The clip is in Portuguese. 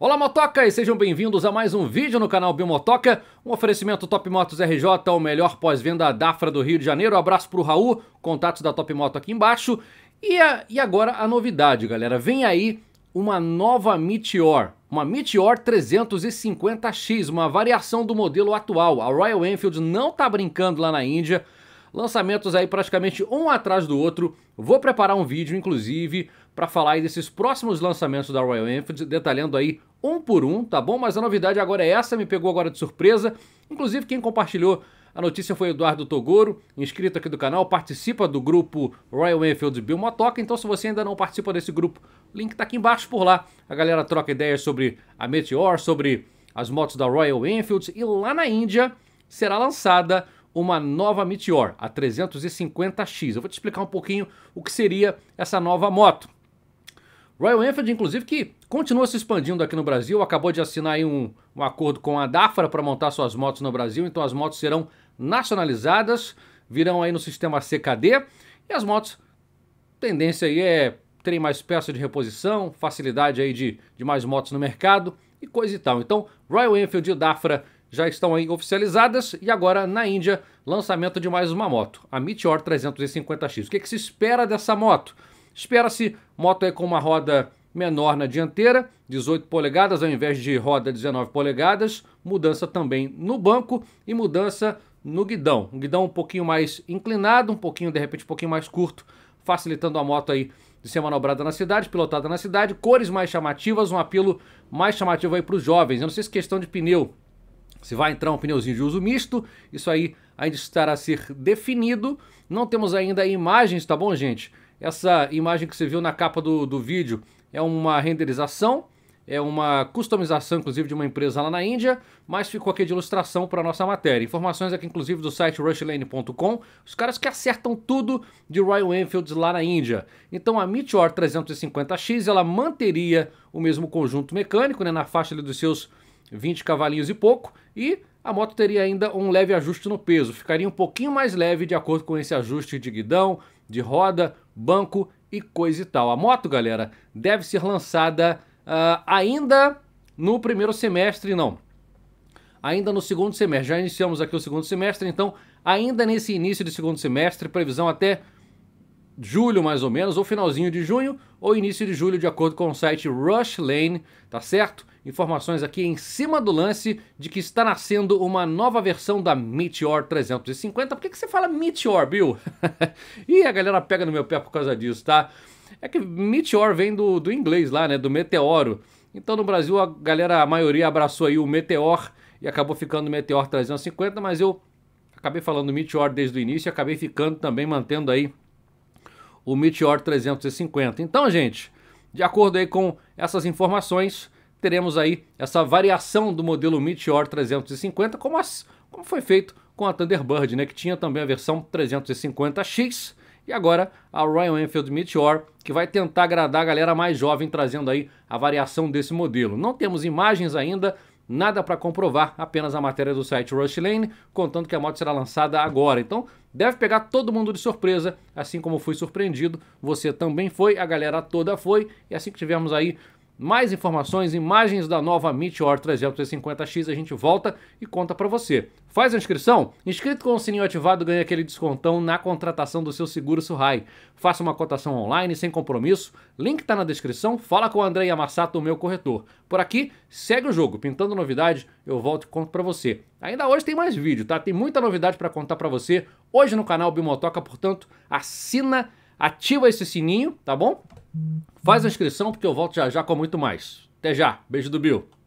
Olá Motoca e sejam bem-vindos a mais um vídeo no canal Bimotoca, um oferecimento Top Motos RJ, o melhor pós-venda da Dafra do Rio de Janeiro. Um abraço o Raul, contatos da Top Moto aqui embaixo. E, a, e agora a novidade, galera. Vem aí uma nova Meteor, uma Meteor 350X, uma variação do modelo atual. A Royal Enfield não tá brincando lá na Índia. Lançamentos aí praticamente um atrás do outro. Vou preparar um vídeo, inclusive, para falar aí desses próximos lançamentos da Royal Enfield, detalhando aí um por um, tá bom? Mas a novidade agora é essa, me pegou agora de surpresa. Inclusive, quem compartilhou a notícia foi Eduardo Togoro, inscrito aqui do canal, participa do grupo Royal Enfield Bill Motoca. Então, se você ainda não participa desse grupo, o link tá aqui embaixo por lá. A galera troca ideias sobre a Meteor, sobre as motos da Royal Enfield. E lá na Índia será lançada uma nova Meteor, a 350X. Eu vou te explicar um pouquinho o que seria essa nova moto. Royal Enfield, inclusive, que continua se expandindo aqui no Brasil, acabou de assinar um, um acordo com a Dafra para montar suas motos no Brasil, então as motos serão nacionalizadas, virão aí no sistema CKD, e as motos, tendência aí é terem mais peça de reposição, facilidade aí de, de mais motos no mercado e coisa e tal. Então, Royal Enfield e Dafra já estão aí oficializadas e agora na Índia, lançamento de mais uma moto, a Meteor 350X. O que, é que se espera dessa moto? Espera-se moto aí é com uma roda menor na dianteira, 18 polegadas ao invés de roda 19 polegadas, mudança também no banco e mudança no guidão. Um guidão um pouquinho mais inclinado, um pouquinho de repente um pouquinho mais curto, facilitando a moto aí de ser manobrada na cidade, pilotada na cidade, cores mais chamativas, um apelo mais chamativo aí para os jovens. Eu não sei se é questão de pneu, se vai entrar um pneuzinho de uso misto, isso aí ainda estará a ser definido. Não temos ainda imagens, tá bom, gente? Essa imagem que você viu na capa do, do vídeo é uma renderização, é uma customização, inclusive, de uma empresa lá na Índia, mas ficou aqui de ilustração para a nossa matéria. Informações aqui, inclusive, do site rushlane.com, os caras que acertam tudo de Royal Enfields lá na Índia. Então a Meteor 350X, ela manteria o mesmo conjunto mecânico, né, na faixa ali, dos seus 20 cavalinhos e pouco, e a moto teria ainda um leve ajuste no peso, ficaria um pouquinho mais leve de acordo com esse ajuste de guidão, de roda, banco e coisa e tal. A moto, galera, deve ser lançada uh, ainda no primeiro semestre, não. Ainda no segundo semestre. Já iniciamos aqui o segundo semestre, então ainda nesse início de segundo semestre, previsão até julho mais ou menos, ou finalzinho de junho, ou início de julho, de acordo com o site Rush Lane, tá certo? informações aqui em cima do lance de que está nascendo uma nova versão da Meteor 350. Por que, que você fala Meteor, Bill? e a galera pega no meu pé por causa disso, tá? É que Meteor vem do, do inglês lá, né? Do meteoro. Então no Brasil a galera, a maioria abraçou aí o Meteor e acabou ficando Meteor 350, mas eu acabei falando Meteor desde o início e acabei ficando também mantendo aí o Meteor 350. Então, gente, de acordo aí com essas informações, teremos aí essa variação do modelo Meteor 350, como, as, como foi feito com a Thunderbird, né, que tinha também a versão 350X, e agora a Royal Enfield Meteor, que vai tentar agradar a galera mais jovem, trazendo aí a variação desse modelo. Não temos imagens ainda, nada para comprovar, apenas a matéria do site Rushlane, contando que a moto será lançada agora. Então, deve pegar todo mundo de surpresa, assim como fui surpreendido, você também foi, a galera toda foi, e assim que tivermos aí mais informações, imagens da nova Meteor 350X, a gente volta e conta para você. Faz a inscrição? Inscrito com o sininho ativado ganha aquele descontão na contratação do seu seguro Surrai. Faça uma cotação online sem compromisso. Link tá na descrição. Fala com o André Yamassato, o meu corretor. Por aqui, segue o jogo. Pintando novidade, eu volto e conto para você. Ainda hoje tem mais vídeo, tá? Tem muita novidade para contar para você hoje no canal Bimotoca, portanto, assina, ativa esse sininho, tá bom? Faz a inscrição porque eu volto já já com muito mais. Até já. Beijo do Bill.